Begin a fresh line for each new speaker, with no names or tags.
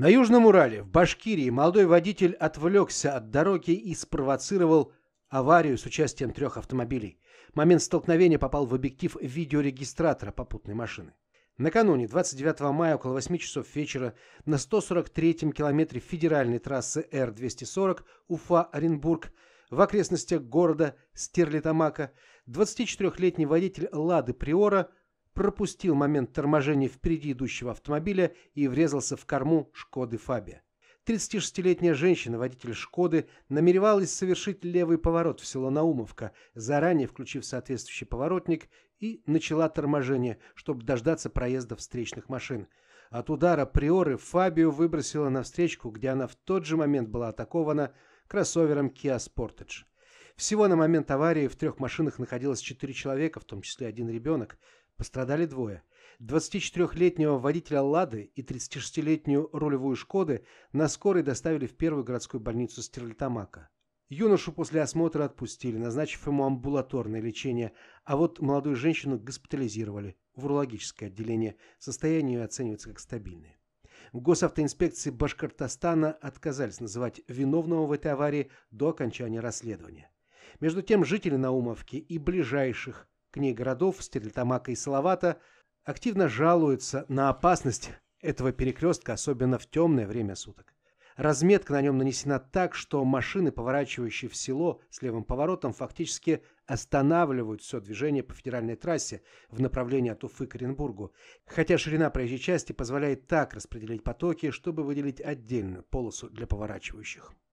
На Южном Урале, в Башкирии, молодой водитель отвлекся от дороги и спровоцировал аварию с участием трех автомобилей. Момент столкновения попал в объектив видеорегистратора попутной машины. Накануне, 29 мая, около 8 часов вечера, на 143-м километре федеральной трассы Р-240 Уфа-Оренбург в окрестностях города Стерлитамака 24-летний водитель «Лады Приора» пропустил момент торможения впереди идущего автомобиля и врезался в корму шкоды Фаби. Фабия». 36-летняя женщина, водитель «Шкоды», намеревалась совершить левый поворот в село Наумовка, заранее включив соответствующий поворотник, и начала торможение, чтобы дождаться проезда встречных машин. От удара Приоры Фабию выбросила на встречку, где она в тот же момент была атакована кроссовером Kia Sportage. Всего на момент аварии в трех машинах находилось четыре человека, в том числе один ребенок – Пострадали двое. 24-летнего водителя «Лады» и 36-летнюю рулевую «Шкоды» на скорой доставили в первую городскую больницу Стерлитамака. Юношу после осмотра отпустили, назначив ему амбулаторное лечение, а вот молодую женщину госпитализировали в урологическое отделение. Состояние ее оценивается как стабильное. В госавтоинспекции Башкортостана отказались называть виновного в этой аварии до окончания расследования. Между тем, жители Наумовки и ближайших книг городов Стерлитамака и Салавата, активно жалуются на опасность этого перекрестка, особенно в темное время суток. Разметка на нем нанесена так, что машины, поворачивающие в село с левым поворотом, фактически останавливают все движение по федеральной трассе в направлении от Уфы к Оренбургу, хотя ширина проезжей части позволяет так распределить потоки, чтобы выделить отдельную полосу для поворачивающих.